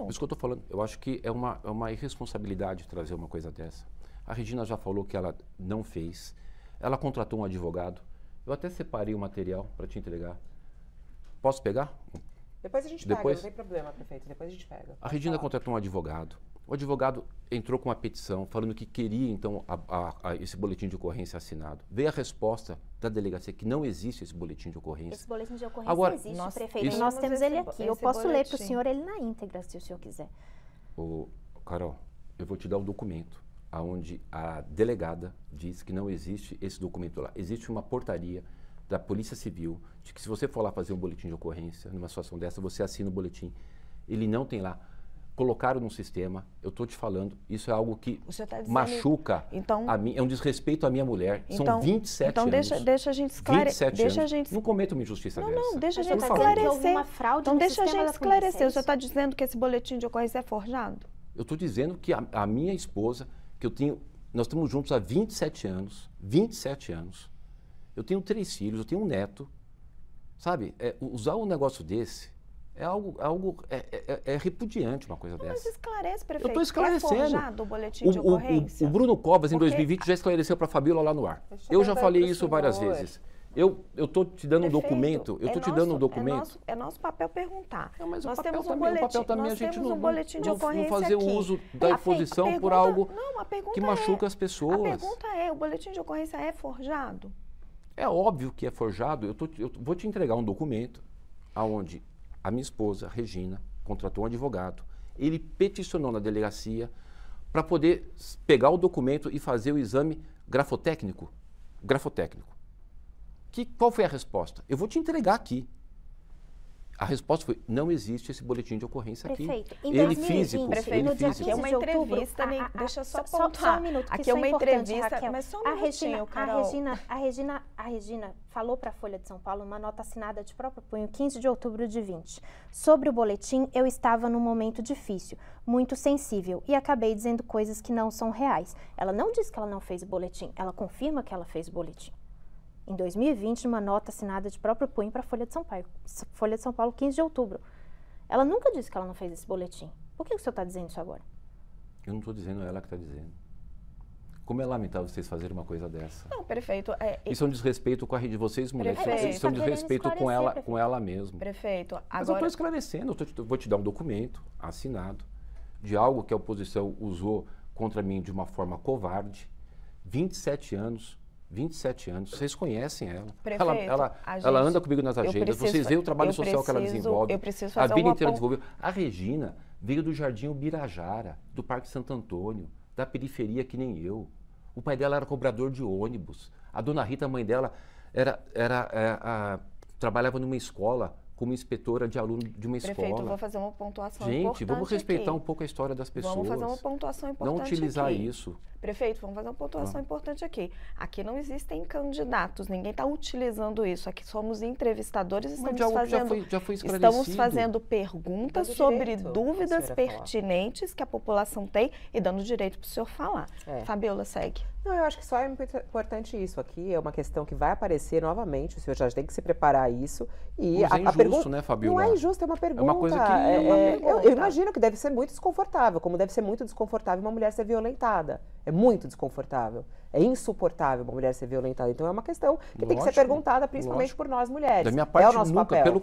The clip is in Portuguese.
assunto. Por isso que eu estou falando, eu acho que é uma, é uma irresponsabilidade trazer uma coisa dessa. A Regina já falou que ela não fez, ela contratou um advogado, eu até separei o material para te entregar. Posso pegar? Depois a gente Depois... pega, não tem problema, prefeito. Depois a gente pega. A Regina falar. contratou um advogado. O advogado entrou com uma petição falando que queria, então, a, a, a esse boletim de ocorrência assinado. Veio a resposta da delegacia que não existe esse boletim de ocorrência. Esse boletim de ocorrência Agora, existe, nós, prefeito. Isso, nós temos ele aqui. Eu posso boletim. ler para o senhor ele na íntegra, se o senhor quiser. Ô, Carol, eu vou te dar um documento onde a delegada diz que não existe esse documento lá. Existe uma portaria da Polícia Civil de que se você for lá fazer um boletim de ocorrência numa situação dessa, você assina o boletim. Ele não tem lá colocaram no sistema. Eu estou te falando, isso é algo que tá dizendo, machuca então, a mim, é um desrespeito à minha mulher. Então, São 27 então anos. Então deixa, a gente esclarecer. Deixa a gente... Não cometa uma injustiça não, dessa. Não, deixa a gente esclarecer. Então deixa a gente esclarecer. Você está dizendo que esse boletim de ocorrência é forjado? Eu estou dizendo que a, a minha esposa, que eu tenho, nós estamos juntos há 27 anos, 27 anos. Eu tenho três filhos, eu tenho um neto. Sabe, é, usar um negócio desse é algo, algo é, é, é, é repudiante uma coisa Não, dessa. Mas esclarece, prefeito. Eu estou esclarecendo. o boletim o, de ocorrência? O, o, Bruno Covas, em 2020, já esclareceu para a Fabíola lá no ar. Deixa eu já falei isso várias vezes. Eu estou te dando um documento. Eu estou é te dando um é documento. É nosso, papel perguntar. Não, mas nós o papel temos um também, é boletim, o papel também a gente um não, boletim de não, ocorrência não fazer aqui. o uso da a pergunta, por algo não, que machuca as pessoas. A pergunta é: o boletim de ocorrência é forjado? É óbvio que é forjado. Eu, tô, eu vou te entregar um documento aonde a minha esposa, Regina, contratou um advogado. Ele peticionou na delegacia para poder pegar o documento e fazer o exame grafotécnico. Grafotécnico. Que, qual foi a resposta? Eu vou te entregar aqui. A resposta foi: não existe esse boletim de ocorrência Prefeito, aqui. Em ele físico. Prefeito, ele físico. Aqui é uma entrevista, outubro, a, a, deixa só pontuar. Só, um minuto, aqui é, é uma entrevista, Raquel. mas só um a Regina, Carol. A Regina, a Regina, a Regina falou para a Folha de São Paulo uma nota assinada de próprio punho, 15 de outubro de 20. Sobre o boletim, eu estava num momento difícil, muito sensível, e acabei dizendo coisas que não são reais. Ela não disse que ela não fez o boletim, ela confirma que ela fez o boletim em 2020, numa nota assinada de próprio punho para a Folha de São Paulo, Folha de São Paulo, 15 de outubro. Ela nunca disse que ela não fez esse boletim. Por que, que o senhor está dizendo isso agora? Eu não estou dizendo, ela que está dizendo. Como é lamentável vocês fazerem uma coisa dessa. Não, perfeito. É, isso é um desrespeito com a rede de vocês, mulheres. Prefeito. Isso é um desrespeito com ela, com ela mesmo. Prefeito, agora... Mas eu estou esclarecendo. Eu tô, vou te dar um documento assinado de algo que a oposição usou contra mim de uma forma covarde. 27 anos 27 anos. Vocês conhecem ela. Prefeito, ela, ela, gente, ela anda comigo nas agendas. Vocês veem o trabalho social preciso, que ela desenvolve. Eu preciso fazer a vida inteira desenvolveu. A Regina veio do Jardim Ubirajara, do Parque Santo Antônio, da periferia que nem eu. O pai dela era cobrador de ônibus. A dona Rita, a mãe dela, era, era, era é, a, trabalhava numa escola como inspetora de aluno de uma Prefeito, escola. Prefeito, vou fazer uma pontuação Gente, importante vamos respeitar aqui. um pouco a história das pessoas. Vamos fazer uma pontuação importante Não utilizar aqui. isso. Prefeito, vamos fazer uma pontuação ah. importante aqui. Aqui não existem candidatos, ninguém está utilizando isso. Aqui somos entrevistadores, estamos fazendo, já foi, já foi estamos fazendo perguntas direito, sobre dúvidas pertinentes falar. que a população tem e dando direito para o senhor falar. É. Fabiola, segue. Não, eu acho que só é importante isso aqui. É uma questão que vai aparecer novamente. O senhor já tem que se preparar a isso. E Mas a, é injusto, a pergunta, né, Fabio? Não é injusto, é uma pergunta. É uma coisa que. É, uma é, eu, eu, imagino que deve ser muito desconfortável, como deve ser muito desconfortável uma mulher ser violentada. É muito desconfortável. É insuportável uma mulher ser violentada. Então é uma questão que lógico, tem que ser perguntada, principalmente lógico. por nós mulheres. Da minha parte, é o nosso nunca, papel. Pelo